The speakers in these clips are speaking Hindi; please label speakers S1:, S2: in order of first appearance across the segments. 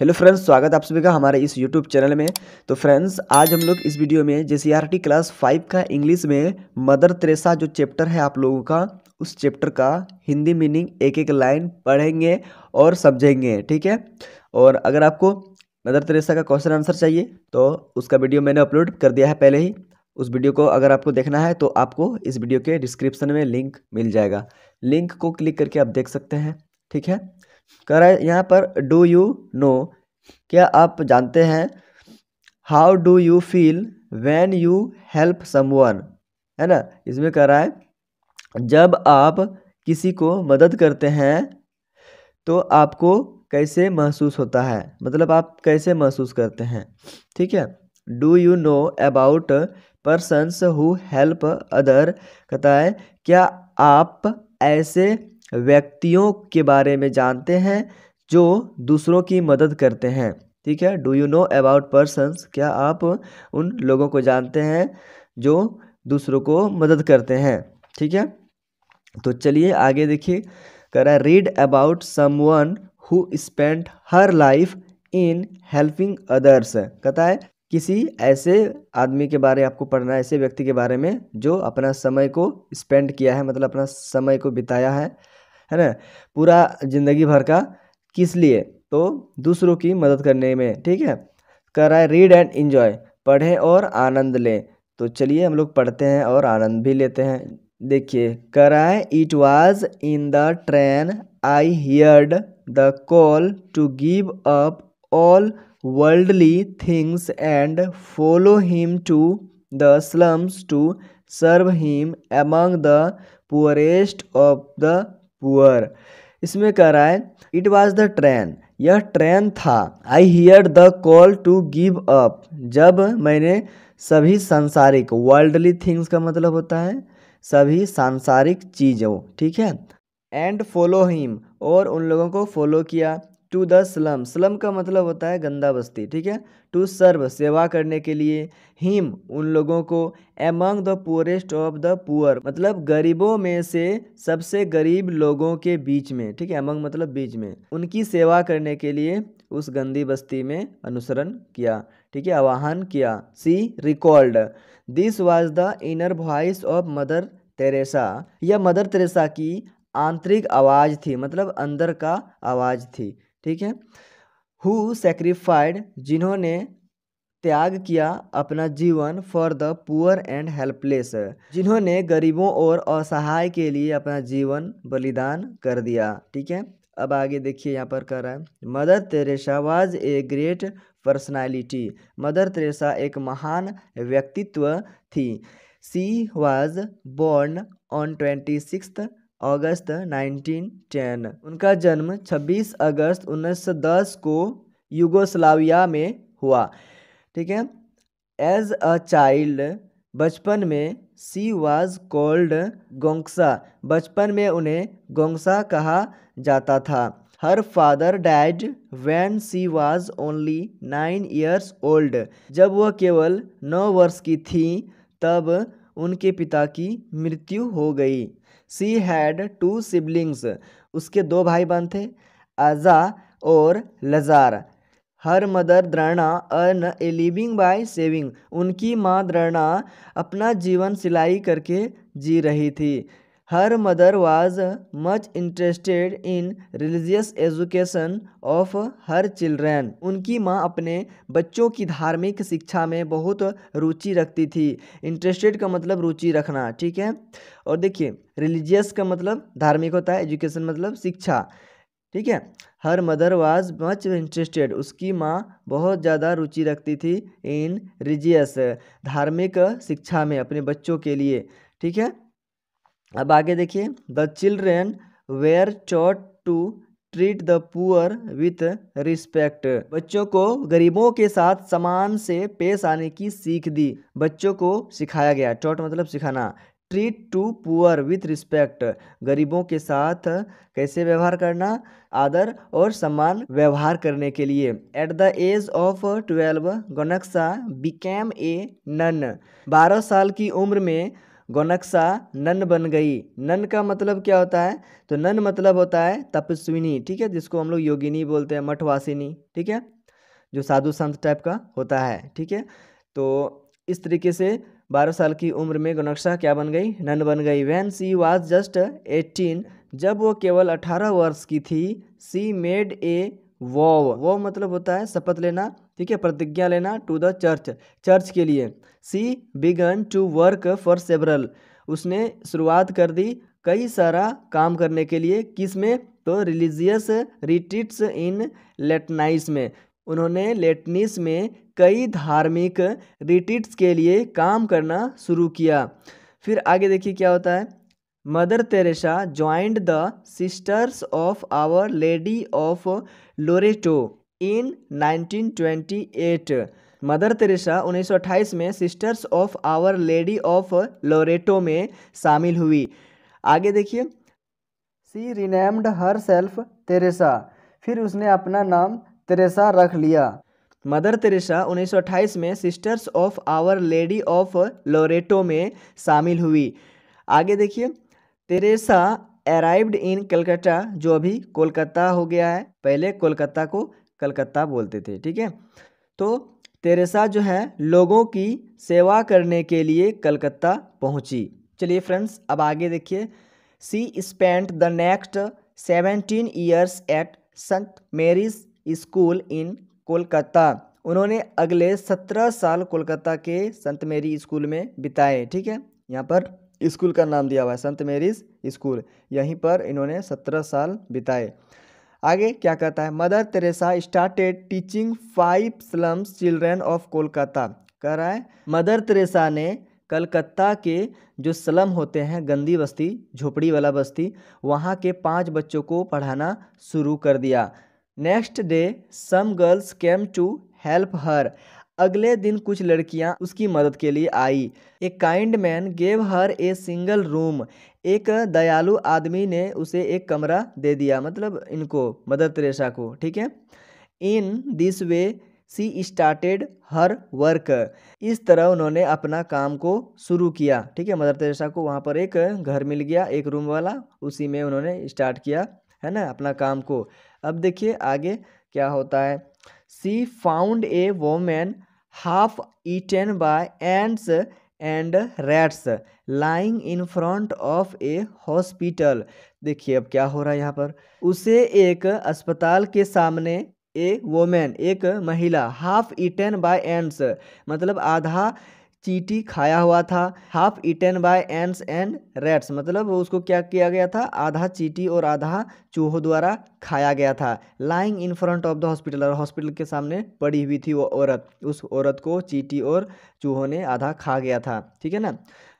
S1: हेलो फ्रेंड्स स्वागत आप सभी का हमारे इस यूट्यूब चैनल में तो फ्रेंड्स आज हम लोग इस वीडियो में जे क्लास फाइव का इंग्लिश में मदर त्रेसा जो चैप्टर है आप लोगों का उस चैप्टर का हिंदी मीनिंग एक एक लाइन पढ़ेंगे और समझेंगे ठीक है और अगर आपको मदर त्रेसा का क्वेश्चन आंसर चाहिए तो उसका वीडियो मैंने अपलोड कर दिया है पहले ही उस वीडियो को अगर आपको देखना है तो आपको इस वीडियो के डिस्क्रिप्शन में लिंक मिल जाएगा लिंक को क्लिक करके आप देख सकते हैं ठीक है कह रहा है यहाँ पर डू यू नो क्या आप जानते हैं how do you feel when you help someone है ना इसमें कह रहा है जब आप किसी को मदद करते हैं तो आपको कैसे महसूस होता है मतलब आप कैसे महसूस करते हैं ठीक है do you know about persons who help other कहता है क्या आप ऐसे व्यक्तियों के बारे में जानते हैं जो दूसरों की मदद करते हैं ठीक है do you know about persons क्या आप उन लोगों को जानते हैं जो दूसरों को मदद करते हैं ठीक है तो चलिए आगे देखिए करा रहा read about someone who spent her life in helping others कहता है किसी ऐसे आदमी के बारे में आपको पढ़ना है ऐसे व्यक्ति के बारे में जो अपना समय को स्पेंड किया है मतलब अपना समय को बिताया है है ना पूरा ज़िंदगी भर का किस लिए तो दूसरों की मदद करने में ठीक है कर रहा है रीड एंड इन्जॉय पढ़ें और आनंद लें तो चलिए हम लोग पढ़ते हैं और आनंद भी लेते हैं देखिए कर it was in the train I heard the call to give up all worldly things and follow him to the slums to serve him among the poorest of the poor इसमें कह रहा है इट वॉज द ट्रेन यह ट्रेन था I hear the call to give up जब मैंने सभी सांसारिक वर्ल्डली थिंग्स का मतलब होता है सभी सांसारिक चीज़ों ठीक है एंड फॉलो हिम और उन लोगों को फॉलो किया टू द स्लम स्लम का मतलब होता है गंदा बस्ती ठीक है टू सर्व सेवा करने के लिए हिम उन लोगों को among the poorest of the poor मतलब गरीबों में से सबसे गरीब लोगों के बीच में ठीक है एमंग मतलब बीच में उनकी सेवा करने के लिए उस गंदी बस्ती में अनुसरण किया ठीक है आवाहन किया she record this was the inner voice of mother Teresa यह मदर तेरेसा की आंतरिक आवाज़ थी मतलब अंदर का आवाज़ थी ठीक है हु सेक्रीफाइड जिन्होंने त्याग किया अपना जीवन for the poor and helpless जिन्होंने गरीबों और असहाय के लिए अपना जीवन बलिदान कर दिया ठीक है अब आगे देखिए यहाँ पर कर रहा है mother Teresa was a great personality mother Teresa एक महान व्यक्तित्व थी she was born on twenty six August 1910 उनका जन्म 26 अगस्त 1910 को युगोस्लाविया में हुआ ठीक है एज अ चाइल्ड बचपन में सी वाज कॉल्ड गोंगसा बचपन में उन्हें गोंगसा कहा जाता था her father died when she was only nine years old जब वह केवल नौ वर्ष की थी तब उनके पिता की मृत्यु हो गई सी हैड टू सिबलिंग्स उसके दो भाई बहन थे आज़ा और Lazar her mother Drana earn a living by sewing उनकी माँ द्रणा अपना जीवन सिलाई करके जी रही थी her mother was much interested in religious education of her children उनकी माँ अपने बच्चों की धार्मिक शिक्षा में बहुत रुचि रखती थी इंटरेस्टेड का मतलब रुचि रखना ठीक है और देखिए रिलीजियस का मतलब धार्मिक होता है एजुकेशन मतलब शिक्षा ठीक है her mother was much interested उसकी माँ बहुत ज़्यादा रुचि रखती थी इन रिलीजियस धार्मिक शिक्षा में अपने बच्चों के लिए ठीक है अब आगे देखिए the children were taught to treat the poor with respect बच्चों को गरीबों के साथ समान से पेश आने की सीख दी बच्चों को सिखाया गया चॉट मतलब सिखाना treat to poor with respect गरीबों के साथ कैसे व्यवहार करना आदर और सम्मान व्यवहार करने के लिए at the age of twelve Gonxha became a nun बारह साल की उम्र में गोनक्सा नन बन गई नन का मतलब क्या होता है तो नन मतलब होता है तपस्विनी ठीक है जिसको हम लोग योगिनी बोलते हैं मठवासिनी ठीक है जो साधु संत टाइप का होता है ठीक है तो इस तरीके से बारह साल की उम्र में गोनक्सा क्या बन गई नन बन गई when she was just eighteen जब वो केवल अठारह वर्ष की थी सी मेड ए वॉव वो मतलब होता है शपथ लेना ठीक है प्रतिज्ञा लेना टू द चर्च चर्च के लिए she began to work for several उसने शुरुआत कर दी कई सारा काम करने के लिए किस में तो रिलीजियस रिट्रीट्स इन लेटनाइस में उन्होंने लेटनिस में कई धार्मिक रिट्रीट्स के लिए काम करना शुरू किया फिर आगे देखिए क्या होता है mother Teresa joined the sisters of our lady of Loreto in 1928 mother Teresa 1928 में sisters of our lady of Loreto में शामिल हुई आगे देखिए she renamed herself Teresa फिर उसने अपना नाम तेरेसा रख लिया मदर तेरेसा 1928 में sisters of our lady of Loreto में शामिल हुई आगे देखिए तेरेसा अराइव्ड इन कलकत्ता जो अभी कोलकाता हो गया है पहले कोलकाता को कलकत्ता बोलते थे ठीक है तो तेरेसा जो है लोगों की सेवा करने के लिए कलकत्ता पहुंची चलिए फ्रेंड्स अब आगे देखिए she spent the next seventeen years at saint Mary's school in Kolkata उन्होंने अगले सत्रह साल कोलकाता के संत मेरी स्कूल में बिताए ठीक है यहाँ पर स्कूल का नाम दिया हुआ है संत मेरीज स्कूल यहीं पर इन्होंने सत्रह साल बिताए आगे क्या कहता है mother Teresa started teaching five slums children of Kolkata कह रहा है मदर तेरेसा ने कलकत्ता के जो स्लम होते हैं गंदी बस्ती झोपड़ी वाला बस्ती वहाँ के पांच बच्चों को पढ़ाना शुरू कर दिया next day some girls came to help her अगले दिन कुछ लड़कियां उसकी मदद के लिए आई a kind man gave her a single room एक दयालु आदमी ने उसे एक कमरा दे दिया मतलब इनको मदर तेरेसा को ठीक है in this way she started her work इस तरह उन्होंने अपना काम को शुरू किया ठीक है मदर तेरेसा को वहाँ पर एक घर मिल गया एक रूम वाला उसी में उन्होंने स्टार्ट किया है ना अपना काम को अब देखिए आगे क्या होता है she found a women half eaten by ants and rats lying in front of a hospital देखिए अब क्या हो रहा है यहाँ पर उसे एक अस्पताल के सामने ए वोमेन एक महिला हाफ ईटन बाय एंड्स मतलब आधा चीटी खाया हुआ था half eaten by ants and rats मतलब उसको क्या किया गया था आधा चीटी और आधा चूहों द्वारा खाया गया था lying in front of the hospital और हॉस्पिटल के सामने पड़ी हुई थी वो औरत उस औरत को चीटी और चूहों ने आधा खा गया था ठीक है ना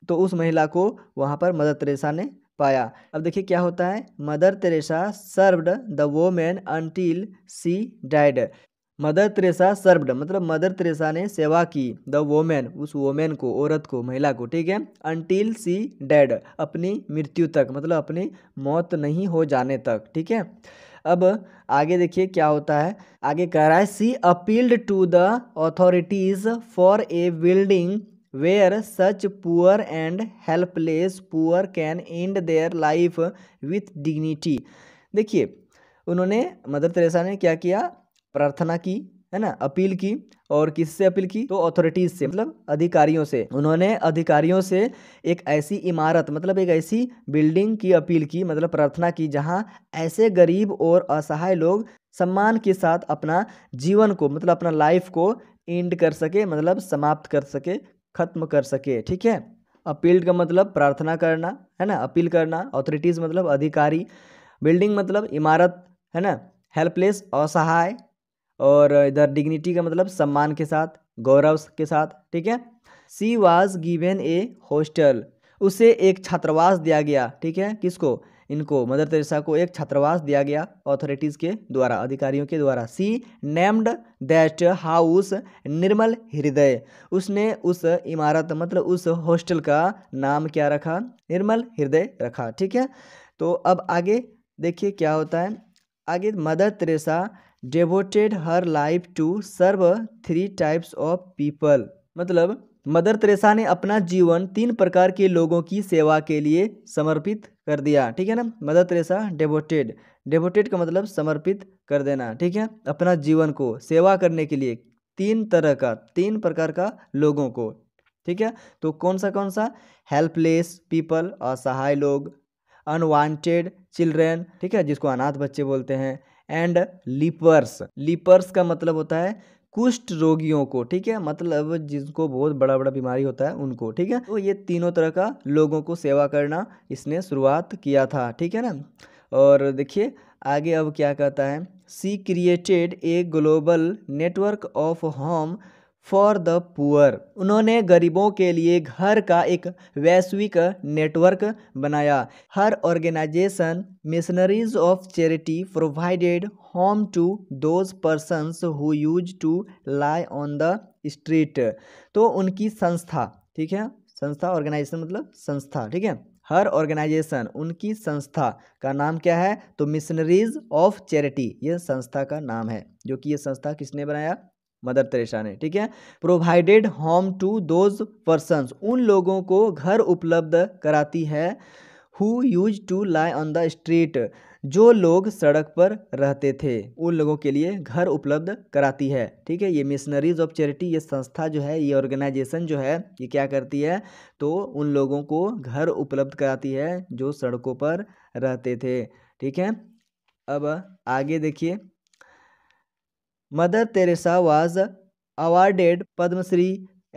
S1: तो उस महिला को वहाँ पर मदर तेरेसा ने पाया अब देखिए क्या होता है mother Teresa served the women until she died mother Teresa served मतलब मदर त्रेसा ने सेवा की द वोमेन उस वोमेन को औरत को महिला को ठीक है अनटिल सी डेड अपनी मृत्यु तक मतलब अपनी मौत नहीं हो जाने तक ठीक है अब आगे देखिए क्या होता है आगे कह रहा है she appealed to the authorities for a building where such poor and helpless poor can end their life with dignity देखिए उन्होंने मदर तेरेसा ने क्या किया प्रार्थना की है ना अपील की और किससे अपील की तो अथॉरिटीज से मतलब अधिकारियों से उन्होंने अधिकारियों से एक ऐसी इमारत मतलब एक ऐसी बिल्डिंग की अपील की मतलब प्रार्थना की जहां ऐसे गरीब और असहाय लोग सम्मान के साथ अपना जीवन को मतलब अपना लाइफ को एंड कर सके मतलब समाप्त कर सके खत्म कर सके ठीक है अपील का मतलब प्रार्थना करना है ना अपील करना अथॉरिटीज़ मतलब अधिकारी बिल्डिंग मतलब इमारत है ना हेल्पलेस असहाय और इधर डिग्निटी का मतलब सम्मान के साथ गौरव के साथ ठीक है she was given a hostel उसे एक छात्रावास दिया गया ठीक है किसको इनको मदर तेरेसा को एक छात्रावास दिया गया ऑथोरिटीज़ के द्वारा अधिकारियों के द्वारा she named that house Nirmal Hriday उसने उस इमारत मतलब उस हॉस्टल का नाम क्या रखा निर्मल हृदय रखा ठीक है तो अब आगे देखिए क्या होता है आगे mother Teresa devoted her life to serve three types of people मतलब मदर तेरेसा ने अपना जीवन तीन प्रकार के लोगों की सेवा के लिए समर्पित कर दिया ठीक है ना मदर तेरेसा डेवोटेड डेवोटेड का मतलब समर्पित कर देना ठीक है अपना जीवन को सेवा करने के लिए तीन तरह का तीन प्रकार का लोगों को ठीक है तो कौन सा कौन सा हेल्पलेस पीपल असहाय लोग अनवांटेड चिल्ड्रेन ठीक है जिसको अनाथ बच्चे बोलते हैं एंड लीपर्स लीपर्स का मतलब होता है कुष्ठ रोगियों को ठीक है मतलब जिनको बहुत बड़ा बड़ा बीमारी होता है उनको ठीक है तो ये तीनों तरह का लोगों को सेवा करना इसने शुरुआत किया था ठीक है ना और देखिए आगे अब क्या कहता है she created a global network of home for the poor उन्होंने गरीबों के लिए घर का एक वैश्विक नेटवर्क बनाया her organization missionaries of charity provided home to those persons who use to lie on the street तो उनकी संस्था ठीक है संस्था ऑर्गेनाइजेशन मतलब संस्था ठीक है हर ऑर्गेनाइजेशन उनकी संस्था का नाम क्या है तो मिशनरीज ऑफ चैरिटी ये संस्था का नाम है जो कि ये संस्था किसने बनाया मदर तेरेसा ने ठीक है provided home to those person उन लोगों को घर उपलब्ध कराती है who use to lie on the street जो लोग सड़क पर रहते थे उन लोगों के लिए घर उपलब्ध कराती है ठीक है ये मिशनरीज ऑफ चैरिटी ये संस्था जो है ये ऑर्गेनाइजेशन जो है ये क्या करती है तो उन लोगों को घर उपलब्ध कराती है जो सड़कों पर रहते थे ठीक है अब आगे देखिए mother Teresa was awarded Padmashri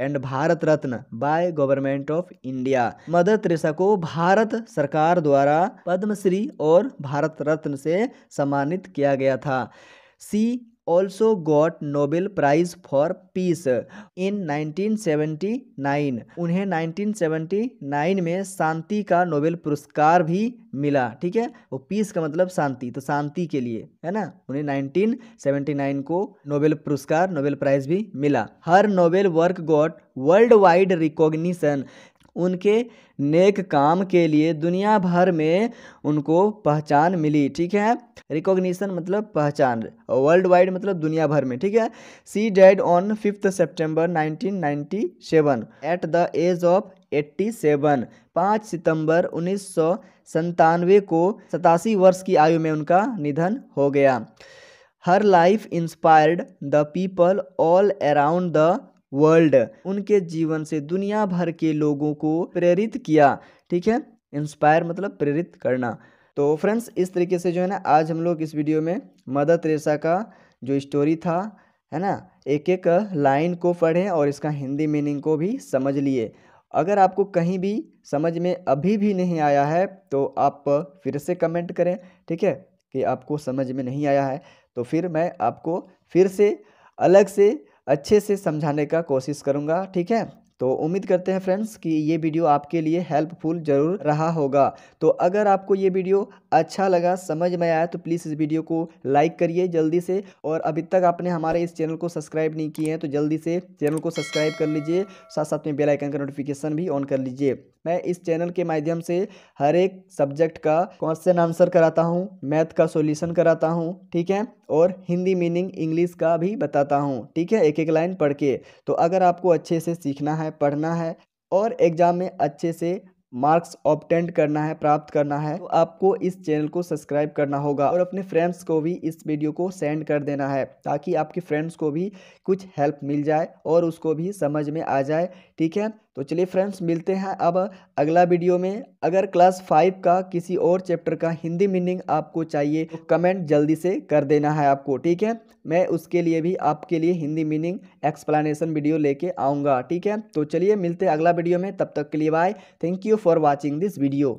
S1: and Bharat Ratna by government of India mother Teresa को भारत सरकार द्वारा पद्मश्री और भारत रत्न से सम्मानित किया गया था सी also got Nobel Prize for Peace in 1979 उन्हें 1979 में शांति का नोबेल पुरस्कार भी मिला ठीक है वो पीस का मतलब शांति तो शांति के लिए है ना उन्हें 1979 को नोबेल पुरस्कार नोबेल प्राइज भी मिला her Nobel work got worldwide recognition उनके नेक काम के लिए दुनिया भर में उनको पहचान मिली ठीक है रिकॉग्निशन मतलब पहचान वर्ल्ड वाइड मतलब दुनिया भर में ठीक है she died on fifth September seven at the age of 87 पाँच सितंबर उन्नीस सौ को सतासी वर्ष की आयु में उनका निधन हो गया her life inspired the people all around the world उनके जीवन से दुनिया भर के लोगों को प्रेरित किया ठीक है इंस्पायर मतलब प्रेरित करना तो फ्रेंड्स इस तरीके से जो है ना आज हम लोग इस वीडियो में मदर तेरेसा का जो स्टोरी था है ना एक एक लाइन को पढ़ें और इसका हिंदी मीनिंग को भी समझ लिए अगर आपको कहीं भी समझ में अभी भी नहीं आया है तो आप फिर से कमेंट करें ठीक है कि आपको समझ में नहीं आया है तो फिर मैं आपको फिर से अलग से अच्छे से समझाने का कोशिश करूँगा ठीक है तो उम्मीद करते हैं फ्रेंड्स कि ये वीडियो आपके लिए हेल्पफुल ज़रूर रहा होगा तो अगर आपको ये वीडियो अच्छा लगा समझ में आया तो प्लीज़ इस वीडियो को लाइक करिए जल्दी से और अभी तक आपने हमारे इस चैनल को सब्सक्राइब नहीं किए हैं तो जल्दी से चैनल को सब्सक्राइब कर लीजिए साथ साथ में बेल आइकन का नोटिफिकेशन भी ऑन कर लीजिए मैं इस चैनल के माध्यम से हर एक सब्जेक्ट का क्वेश्चन आंसर कराता हूँ मैथ का सोल्यूशन कराता हूँ ठीक है और हिंदी मीनिंग इंग्लिश का भी बताता हूँ ठीक है एक एक लाइन पढ़ के तो अगर आपको अच्छे से सीखना है पढ़ना है और एग्ज़ाम में अच्छे से मार्क्स ऑप्टेंट करना है प्राप्त करना है तो आपको इस चैनल को सब्सक्राइब करना होगा और अपने फ्रेंड्स को भी इस वीडियो को सेंड कर देना है ताकि आपके फ्रेंड्स को भी कुछ हेल्प मिल जाए और उसको भी समझ में आ जाए ठीक है तो चलिए फ्रेंड्स मिलते हैं अब अगला वीडियो में अगर क्लास फाइव का किसी और चैप्टर का हिंदी मीनिंग आपको चाहिए तो कमेंट जल्दी से कर देना है आपको ठीक है मैं उसके लिए भी आपके लिए हिंदी मीनिंग एक्सप्लेनेशन वीडियो लेके आऊँगा ठीक है तो चलिए मिलते हैं अगला वीडियो में तब तक के लिए bye thank you for watching this video